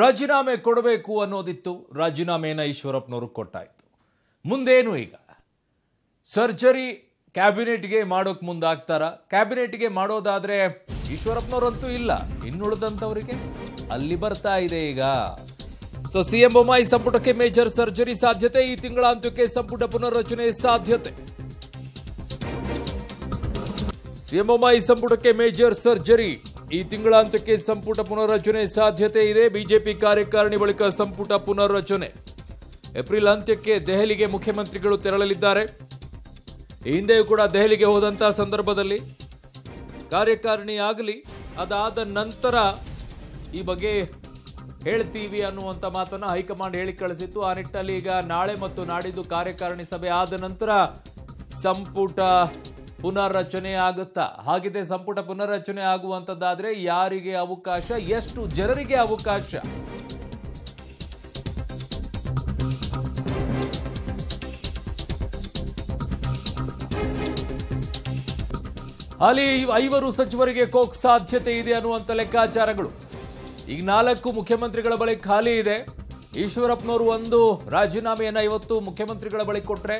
ರಾಜೀನಾಮೆ ಕೊಡಬೇಕು ಅನ್ನೋದಿತ್ತು ರಾಜೀನಾಮೆಯನ್ನು ಈಶ್ವರಪ್ಪನವ್ರಿಗೆ ಕೊಟ್ಟಾಯಿತು ಮುಂದೇನು ಈಗ ಸರ್ಜರಿ ಕ್ಯಾಬಿನೆಟ್ಗೆ ಮಾಡೋಕೆ ಮುಂದಾಗ್ತಾರ ಕ್ಯಾಬಿನೆಟ್ಗೆ ಮಾಡೋದಾದರೆ ಈಶ್ವರಪ್ಪನವ್ರಂತೂ ಇಲ್ಲ ಇನ್ನುಳಿದಂಥವರಿಗೆ ಅಲ್ಲಿ ಬರ್ತಾ ಇದೆ ಈಗ ಸೊ ಸಿಎಂ ಬೊಮ್ಮಾಯಿ ಸಂಪುಟಕ್ಕೆ ಮೇಜರ್ ಸರ್ಜರಿ ಸಾಧ್ಯತೆ ಈ ತಿಂಗಳಾಂತ್ಯಕ್ಕೆ ಸಂಪುಟ ಪುನರ್ರಚನೆ ಸಾಧ್ಯತೆ ಸಿಎಂ ಬೊಮ್ಮಾಯಿ ಸಂಪುಟಕ್ಕೆ ಮೇಜರ್ ಸರ್ಜರಿ ಈ ತಿಂಗಳಾಂತ್ಯಕ್ಕೆ ಸಂಪುಟ ಪುನರ್ರಚನೆ ಸಾಧ್ಯತೆ ಇದೆ ಬಿಜೆಪಿ ಕಾರ್ಯಕಾರಿಣಿ ಬಳಿಕ ಸಂಪುಟ ಪುನರ್ರಚನೆ ಏಪ್ರಿಲ್ ಅಂತ್ಯಕ್ಕೆ ದೆಹಲಿಗೆ ಮುಖ್ಯಮಂತ್ರಿಗಳು ತೆರಳಲಿದ್ದಾರೆ ಹಿಂದೆಯೂ ಕೂಡ ದೆಹಲಿಗೆ ಹೋದಂತಹ ಸಂದರ್ಭದಲ್ಲಿ ಕಾರ್ಯಕಾರಿಣಿ ಆಗಲಿ ಅದಾದ ನಂತರ ಈ ಬಗ್ಗೆ ಹೇಳ್ತೀವಿ ಅನ್ನುವಂಥ ಮಾತನ್ನು ಹೈಕಮಾಂಡ್ ಹೇಳಿ ಕಳಿಸಿತ್ತು ಆ ನಿಟ್ಟಿನಲ್ಲಿ ಈಗ ನಾಳೆ ಮತ್ತು ನಾಡಿದ್ದು ಕಾರ್ಯಕಾರಿಣಿ ಸಭೆ ಆದ ನಂತರ ಸಂಪುಟ ಪುನರ್ರಚನೆ ಆಗುತ್ತಾ ಹಾಗಿದೆ ಸಂಪುಟ ಪುನರ್ರಚನೆ ಆಗುವಂಥದ್ದಾದ್ರೆ ಯಾರಿಗೆ ಅವಕಾಶ ಎಷ್ಟು ಜನರಿಗೆ ಅವಕಾಶ ಅಲ್ಲಿ ಐವರು ಸಚಿವರಿಗೆ ಕೋಕ್ ಸಾಧ್ಯತೆ ಇದೆ ಅನ್ನುವಂಥ ಲೆಕ್ಕಾಚಾರಗಳು ಈಗ ನಾಲ್ಕು ಮುಖ್ಯಮಂತ್ರಿಗಳ ಬಳಿ ಖಾಲಿ ಇದೆ ಈಶ್ವರಪ್ಪನವರು ಒಂದು ರಾಜೀನಾಮೆಯನ್ನ ಇವತ್ತು ಮುಖ್ಯಮಂತ್ರಿಗಳ ಬಳಿ ಕೊಟ್ಟರೆ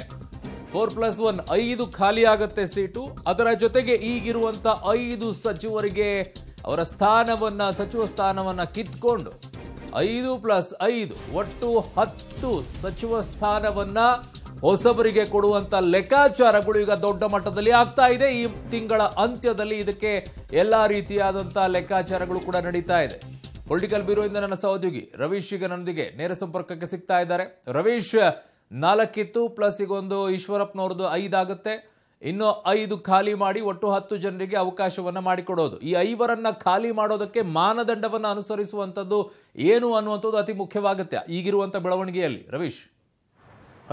ಫೋರ್ ಪ್ಲಸ್ ಒನ್ ಐದು ಖಾಲಿ ಆಗುತ್ತೆ ಸೀಟು ಅದರ ಜೊತೆಗೆ ಈಗಿರುವಂತ ಐದು ಸಚಿವರಿಗೆ ಅವರ ಸ್ಥಾನವನ್ನ ಸಚಿವ ಸ್ಥಾನವನ್ನ ಕಿತ್ಕೊಂಡು ಐದು ಪ್ಲಸ್ ಐದು ಒಟ್ಟು ಹತ್ತು ಸಚಿವ ಸ್ಥಾನವನ್ನ ಹೊಸಬರಿಗೆ ಕೊಡುವಂತ ಲೆಕ್ಕಾಚಾರಗಳು ಈಗ ದೊಡ್ಡ ಮಟ್ಟದಲ್ಲಿ ಆಗ್ತಾ ಇದೆ ಈ ತಿಂಗಳ ಅಂತ್ಯದಲ್ಲಿ ಇದಕ್ಕೆ ಎಲ್ಲಾ ರೀತಿಯಾದಂತ ಲೆಕ್ಕಾಚಾರಗಳು ಕೂಡ ನಡೀತಾ ಇದೆ ಪೊಲಿಟಿಕಲ್ ಬ್ಯೂರೋ ಇಂದ ನನ್ನ ಸಹೋದ್ಯೋಗಿ ರವೀಶ್ ಈಗ ನನ್ನೊಂದಿಗೆ ನೇರ ಸಂಪರ್ಕಕ್ಕೆ ಸಿಗ್ತಾ ಇದ್ದಾರೆ ರವೀಶ್ ನಾಲ್ಕಿತ್ತು ಪ್ಲಸ್ ಈಗೊಂದು ಈಶ್ವರಪ್ಪನವ್ರದ್ದು ಐದಾಗುತ್ತೆ ಇನ್ನು ಐದು ಖಾಲಿ ಮಾಡಿ ಒಟ್ಟು ಹತ್ತು ಜನರಿಗೆ ಅವಕಾಶವನ್ನು ಮಾಡಿಕೊಡೋದು ಈ ಐವರನ್ನು ಖಾಲಿ ಮಾಡೋದಕ್ಕೆ ಮಾನದಂಡವನ್ನು ಅನುಸರಿಸುವಂಥದ್ದು ಏನು ಅನ್ನುವಂಥದ್ದು ಅತಿ ಮುಖ್ಯವಾಗುತ್ತೆ ಈಗಿರುವಂಥ ಬೆಳವಣಿಗೆಯಲ್ಲಿ ರವೀಶ್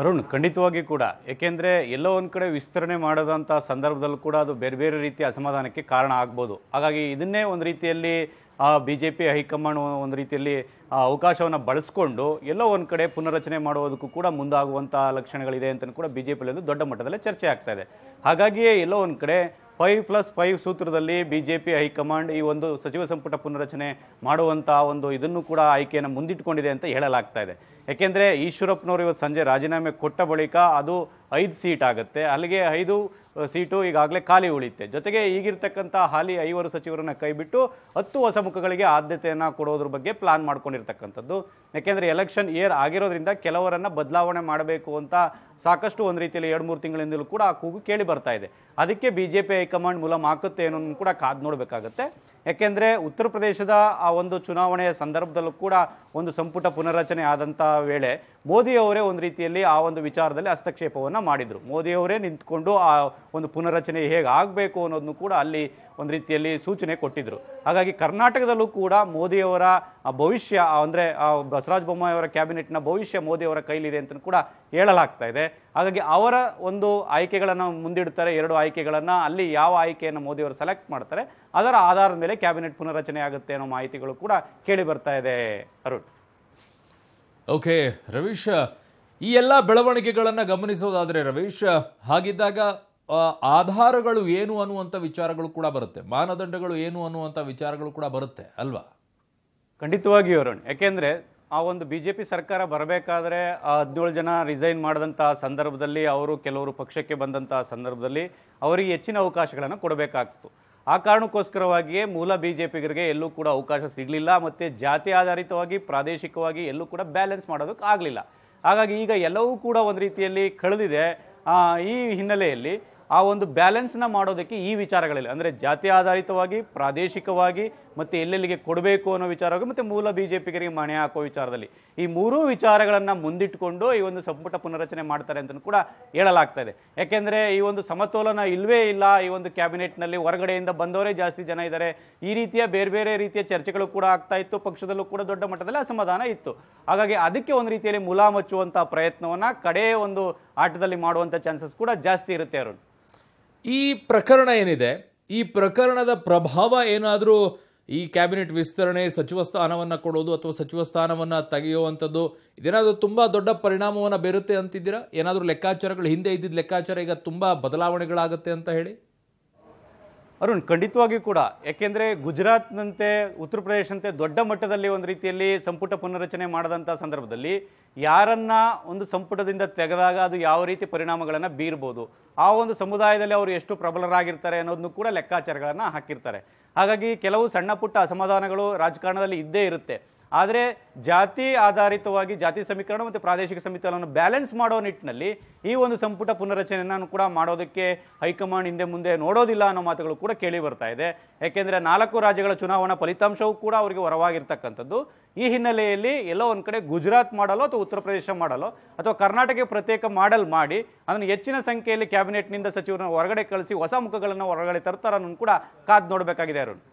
ಅರುಣ್ ಖಂಡಿತವಾಗಿ ಕೂಡ ಏಕೆಂದರೆ ಎಲ್ಲೋ ಒಂದು ಕಡೆ ವಿಸ್ತರಣೆ ಮಾಡೋದಂಥ ಸಂದರ್ಭದಲ್ಲೂ ಕೂಡ ಅದು ಬೇರೆ ಬೇರೆ ರೀತಿಯ ಅಸಮಾಧಾನಕ್ಕೆ ಕಾರಣ ಆಗ್ಬೋದು ಹಾಗಾಗಿ ಇದನ್ನೇ ಒಂದು ರೀತಿಯಲ್ಲಿ ಬಿ ಜೆ ಪಿ ಹೈಕಮಾಂಡ್ ಒಂದು ರೀತಿಯಲ್ಲಿ ಅವಕಾಶವನ್ನು ಬಳಸ್ಕೊಂಡು ಎಲ್ಲೋ ಒಂದು ಕಡೆ ಪುನರ್ರಚನೆ ಮಾಡುವುದಕ್ಕೂ ಕೂಡ ಮುಂದಾಗುವಂಥ ಲಕ್ಷಣಗಳಿದೆ ಅಂತಲೂ ಕೂಡ ಬಿ ಜೆ ಪಿಯಲ್ಲಿ ದೊಡ್ಡ ಮಟ್ಟದಲ್ಲಿ ಚರ್ಚೆ ಆಗ್ತಾ ಇದೆ ಹಾಗಾಗಿಯೇ ಎಲ್ಲೋ ಒಂದು ಕಡೆ ಫೈವ್ ಪ್ಲಸ್ ಫೈವ್ ಸೂತ್ರದಲ್ಲಿ ಬಿ ಜೆ ಪಿ ಹೈಕಮಾಂಡ್ ಈ ಒಂದು ಸಚಿವ ಸಂಪುಟ ಪುನರಚನೆ ಮಾಡುವಂಥ ಒಂದು ಇದನ್ನು ಕೂಡ ಆಯ್ಕೆಯನ್ನು ಮುಂದಿಟ್ಟುಕೊಂಡಿದೆ ಅಂತ ಹೇಳಲಾಗ್ತಾ ಇದೆ ಯಾಕೆಂದರೆ ಈಶ್ವರಪ್ಪನವರು ಇವತ್ತು ಸಂಜೆ ರಾಜೀನಾಮೆ ಕೊಟ್ಟ ಬಳಿಕ ಅದು ಐದು ಸೀಟ್ ಆಗುತ್ತೆ ಅಲ್ಲಿಗೆ ಐದು ಸೀಟು ಈಗಾಗಲೇ ಖಾಲಿ ಉಳಿಯುತ್ತೆ ಜೊತೆಗೆ ಈಗಿರ್ತಕ್ಕಂಥ ಹಾಲಿ ಐವರು ಸಚಿವರನ್ನು ಕೈಬಿಟ್ಟು ಹತ್ತು ಹೊಸ ಮುಖಗಳಿಗೆ ಆದ್ಯತೆಯನ್ನು ಕೊಡೋದ್ರ ಬಗ್ಗೆ ಪ್ಲಾನ್ ಮಾಡ್ಕೊಂಡಿರ್ತಕ್ಕಂಥದ್ದು ಯಾಕೆಂದರೆ ಎಲೆಕ್ಷನ್ ಇಯರ್ ಆಗಿರೋದ್ರಿಂದ ಕೆಲವರನ್ನು ಬದಲಾವಣೆ ಮಾಡಬೇಕು ಅಂತ ಸಾಕಷ್ಟು ಒಂದು ರೀತಿಯಲ್ಲಿ ಎರಡು ಮೂರು ತಿಂಗಳಿಂದಲೂ ಕೂಡ ಆ ಕೂಗು ಕೇಳಿ ಬರ್ತಾ ಇದೆ ಅದಕ್ಕೆ ಬಿ ಜೆ ಪಿ ಹೈಕಮಾಂಡ್ ಮೂಲ ಅನ್ನೋದನ್ನು ಕೂಡ ಕಾದು ನೋಡಬೇಕಾಗತ್ತೆ ಯಾಕೆಂದರೆ ಉತ್ತರ ಪ್ರದೇಶದ ಆ ಒಂದು ಚುನಾವಣೆಯ ಸಂದರ್ಭದಲ್ಲೂ ಕೂಡ ಒಂದು ಸಂಪುಟ ಪುನರ್ರಚನೆ ಆದಂಥ ವೇಳೆ ಮೋದಿಯವರೇ ಒಂದು ರೀತಿಯಲ್ಲಿ ಆ ಒಂದು ವಿಚಾರದಲ್ಲಿ ಹಸ್ತಕ್ಷೇಪವನ್ನು ಮಾಡಿದರು ಮೋದಿಯವರೇ ನಿಂತ್ಕೊಂಡು ಆ ಒಂದು ಪುನರ್ರಚನೆ ಹೇಗೆ ಆಗಬೇಕು ಅನ್ನೋದನ್ನು ಕೂಡ ಅಲ್ಲಿ ಒಂದು ರೀತಿಯಲ್ಲಿ ಸೂಚನೆ ಕೊಟ್ಟಿದ್ದರು ಹಾಗಾಗಿ ಕರ್ನಾಟಕದಲ್ಲೂ ಕೂಡ ಮೋದಿಯವರ ಭವಿಷ್ಯ ಅಂದರೆ ಬಸವರಾಜ ಬೊಮ್ಮಾಯಿಯವರ ಕ್ಯಾಬಿನೆಟ್ನ ಭವಿಷ್ಯ ಮೋದಿಯವರ ಕೈಲಿದೆ ಅಂತ ಕೂಡ ಹೇಳಲಾಗ್ತಾ ಇದೆ ಹಾಗಾಗಿ ಅವರ ಒಂದು ಆಯ್ಕೆಗಳನ್ನು ಮುಂದಿಡ್ತಾರೆ ಎರಡು ಆಯ್ಕೆಗಳನ್ನು ಅಲ್ಲಿ ಯಾವ ಆಯ್ಕೆಯನ್ನು ಮೋದಿಯವರು ಸೆಲೆಕ್ಟ್ ಮಾಡ್ತಾರೆ ಅದರ ಆಧಾರದ ಮೇಲೆ ಕ್ಯಾಬಿನೆಟ್ ಪುನರಚನೆ ಆಗುತ್ತೆ ಅನ್ನೋ ಮಾಹಿತಿಗಳು ಕೂಡ ಕೇಳಿ ಬರ್ತಾ ಇದೆ ಅರುಣ್ ಓಕೆ ರವೀಶ್ ಈ ಎಲ್ಲ ಬೆಳವಣಿಗೆಗಳನ್ನು ಗಮನಿಸೋದಾದರೆ ರವೀಶ್ ಹಾಗಿದ್ದಾಗ ಆಧಾರಗಳು ಏನು ಅನ್ನುವಂಥ ವಿಚಾರಗಳು ಕೂಡ ಬರುತ್ತೆ ಮಾನದಂಡಗಳು ಏನು ಅನ್ನುವಂಥ ವಿಚಾರಗಳು ಕೂಡ ಬರುತ್ತೆ ಅಲ್ವಾ ಖಂಡಿತವಾಗಿಯೂ ಅರುಣ್ ಯಾಕೆಂದರೆ ಆ ಒಂದು ಬಿ ಜೆ ಪಿ ಸರ್ಕಾರ ಬರಬೇಕಾದ್ರೆ ಆ ಹದಿನೇಳು ಜನ ರಿಸೈನ್ ಮಾಡಿದಂಥ ಸಂದರ್ಭದಲ್ಲಿ ಅವರು ಕೆಲವರು ಪಕ್ಷಕ್ಕೆ ಬಂದಂಥ ಸಂದರ್ಭದಲ್ಲಿ ಅವರಿಗೆ ಹೆಚ್ಚಿನ ಅವಕಾಶಗಳನ್ನು ಕೊಡಬೇಕಾಗ್ತು ಆ ಕಾರಣಕ್ಕೋಸ್ಕರವಾಗಿಯೇ ಮೂಲ ಬಿ ಜೆ ಪಿಗರಿಗೆ ಎಲ್ಲೂ ಕೂಡ ಅವಕಾಶ ಸಿಗಲಿಲ್ಲ ಮತ್ತು ಜಾತಿ ಆಧಾರಿತವಾಗಿ ಪ್ರಾದೇಶಿಕವಾಗಿ ಎಲ್ಲೂ ಕೂಡ ಬ್ಯಾಲೆನ್ಸ್ ಮಾಡೋದಕ್ಕೆ ಆಗಲಿಲ್ಲ ಹಾಗಾಗಿ ಈಗ ಎಲ್ಲವೂ ಕೂಡ ಒಂದು ರೀತಿಯಲ್ಲಿ ಕಳೆದಿದೆ ಈ ಹಿನ್ನೆಲೆಯಲ್ಲಿ ಆ ಒಂದು ಬ್ಯಾಲೆನ್ಸ್ನ ಮಾಡೋದಕ್ಕೆ ಈ ವಿಚಾರಗಳಲ್ಲಿ ಅಂದರೆ ಜಾತಿ ಆಧಾರಿತವಾಗಿ ಪ್ರಾದೇಶಿಕವಾಗಿ ಮತ್ತು ಎಲ್ಲೆಲ್ಲಿಗೆ ಕೊಡಬೇಕು ಅನ್ನೋ ವಿಚಾರವಾಗಿ ಮತ್ತು ಮೂಲ ಬಿ ಜೆ ಪಿಗರಿಗೆ ಮಣೆ ಹಾಕೋ ವಿಚಾರದಲ್ಲಿ ಈ ಮೂರೂ ವಿಚಾರಗಳನ್ನು ಮುಂದಿಟ್ಟುಕೊಂಡು ಈ ಒಂದು ಸಂಪುಟ ಪುನರಚನೆ ಮಾಡ್ತಾರೆ ಅಂತಲೂ ಕೂಡ ಹೇಳಲಾಗ್ತಾ ಇದೆ ಯಾಕೆಂದರೆ ಈ ಒಂದು ಸಮತೋಲನ ಇಲ್ಲವೇ ಇಲ್ಲ ಈ ಒಂದು ಕ್ಯಾಬಿನೆಟ್ನಲ್ಲಿ ಹೊರಗಡೆಯಿಂದ ಬಂದವರೇ ಜಾಸ್ತಿ ಜನ ಇದ್ದಾರೆ ಈ ರೀತಿಯ ಬೇರೆ ಬೇರೆ ರೀತಿಯ ಚರ್ಚೆಗಳು ಕೂಡ ಆಗ್ತಾ ಇತ್ತು ಪಕ್ಷದಲ್ಲೂ ಕೂಡ ದೊಡ್ಡ ಮಟ್ಟದಲ್ಲಿ ಅಸಮಾಧಾನ ಇತ್ತು ಹಾಗಾಗಿ ಅದಕ್ಕೆ ಒಂದು ರೀತಿಯಲ್ಲಿ ಮುಲಾಮಚ್ಚುವಂಥ ಪ್ರಯತ್ನವನ್ನು ಕಡೆಯ ಒಂದು ಆಟದಲ್ಲಿ ಮಾಡುವಂಥ ಚಾನ್ಸಸ್ ಕೂಡ ಜಾಸ್ತಿ ಇರುತ್ತೆ ಅರುಣ್ ಈ ಪ್ರಕರಣ ಏನಿದೆ ಈ ಪ್ರಕರಣದ ಪ್ರಭಾವ ಏನಾದರೂ ಈ ಕ್ಯಾಬಿನೆಟ್ ವಿಸ್ತರಣೆ ಸಚಿವ ಸ್ಥಾನವನ್ನು ಕೊಡೋದು ಅಥವಾ ಸಚಿವ ಸ್ಥಾನವನ್ನು ತೆಗೆಯುವಂಥದ್ದು ಇದೇನಾದರೂ ತುಂಬ ದೊಡ್ಡ ಪರಿಣಾಮವನ್ನು ಬೀರುತ್ತೆ ಅಂತಿದ್ದೀರಾ ಏನಾದರೂ ಲೆಕ್ಕಾಚಾರಗಳು ಹಿಂದೆ ಇದ್ದಿದ್ದ ಲೆಕ್ಕಾಚಾರ ಈಗ ತುಂಬ ಬದಲಾವಣೆಗಳಾಗುತ್ತೆ ಅಂತ ಹೇಳಿ ಅರುಣ್ ಖಂಡಿತವಾಗಿಯೂ ಕೂಡ ಯಾಕೆಂದರೆ ಗುಜರಾತ್ನಂತೆ ಉತ್ತರ ಪ್ರದೇಶಂತೆ ದೊಡ್ಡ ಮಟ್ಟದಲ್ಲಿ ಒಂದು ರೀತಿಯಲ್ಲಿ ಸಂಪುಟ ಪುನರ್ರಚನೆ ಮಾಡದಂಥ ಸಂದರ್ಭದಲ್ಲಿ ಯಾರನ್ನ ಒಂದು ಸಂಪುಟದಿಂದ ತೆಗೆದಾಗ ಅದು ಯಾವ ರೀತಿ ಪರಿಣಾಮಗಳನ್ನು ಬೀರ್ಬೋದು ಆ ಒಂದು ಸಮುದಾಯದಲ್ಲಿ ಅವರು ಎಷ್ಟು ಪ್ರಬಲರಾಗಿರ್ತಾರೆ ಅನ್ನೋದನ್ನು ಕೂಡ ಲೆಕ್ಕಾಚಾರಗಳನ್ನು ಹಾಕಿರ್ತಾರೆ ಹಾಗಾಗಿ ಕೆಲವು ಸಣ್ಣ ಪುಟ್ಟ ಅಸಮಾಧಾನಗಳು ರಾಜಕಾರಣದಲ್ಲಿ ಇದ್ದೇ ಇರುತ್ತೆ ಆದರೆ ಜಾತಿ ಆಧಾರಿತವಾಗಿ ಜಾತಿ ಸಮೀಕರಣ ಮತ್ತು ಪ್ರಾದೇಶಿಕ ಸಮೀಕರಣವನ್ನು ಬ್ಯಾಲೆನ್ಸ್ ಮಾಡೋ ನಿಟ್ಟಿನಲ್ಲಿ ಈ ಒಂದು ಸಂಪುಟ ಪುನರಚನೆಯನ್ನು ಕೂಡ ಮಾಡೋದಕ್ಕೆ ಹೈಕಮಾಂಡ್ ಹಿಂದೆ ಮುಂದೆ ನೋಡೋದಿಲ್ಲ ಅನ್ನೋ ಮಾತುಗಳು ಕೂಡ ಕೇಳಿ ಬರ್ತಾ ಇದೆ ಯಾಕೆಂದರೆ ನಾಲ್ಕು ರಾಜ್ಯಗಳ ಚುನಾವಣಾ ಫಲಿತಾಂಶವೂ ಕೂಡ ಅವರಿಗೆ ಹೊರವಾಗಿರ್ತಕ್ಕಂಥದ್ದು ಈ ಹಿನ್ನೆಲೆಯಲ್ಲಿ ಎಲ್ಲೋ ಒಂದು ಕಡೆ ಗುಜರಾತ್ ಮಾಡಲೋ ಅಥವಾ ಉತ್ತರ ಪ್ರದೇಶ ಮಾಡಲೋ ಅಥವಾ ಕರ್ನಾಟಕ ಪ್ರತ್ಯೇಕ ಮಾಡಲ್ ಮಾಡಿ ಅದನ್ನು ಹೆಚ್ಚಿನ ಸಂಖ್ಯೆಯಲ್ಲಿ ಕ್ಯಾಬಿನೆಟ್ನಿಂದ ಸಚಿವರನ್ನು ಹೊರಗಡೆ ಕಳಿಸಿ ಹೊಸ ಮುಖಗಳನ್ನು ಹೊರಗಡೆ ತರ್ತಾರ ಕೂಡ ಕಾದ್ ನೋಡಬೇಕಾಗಿದೆ ಅರುಣ್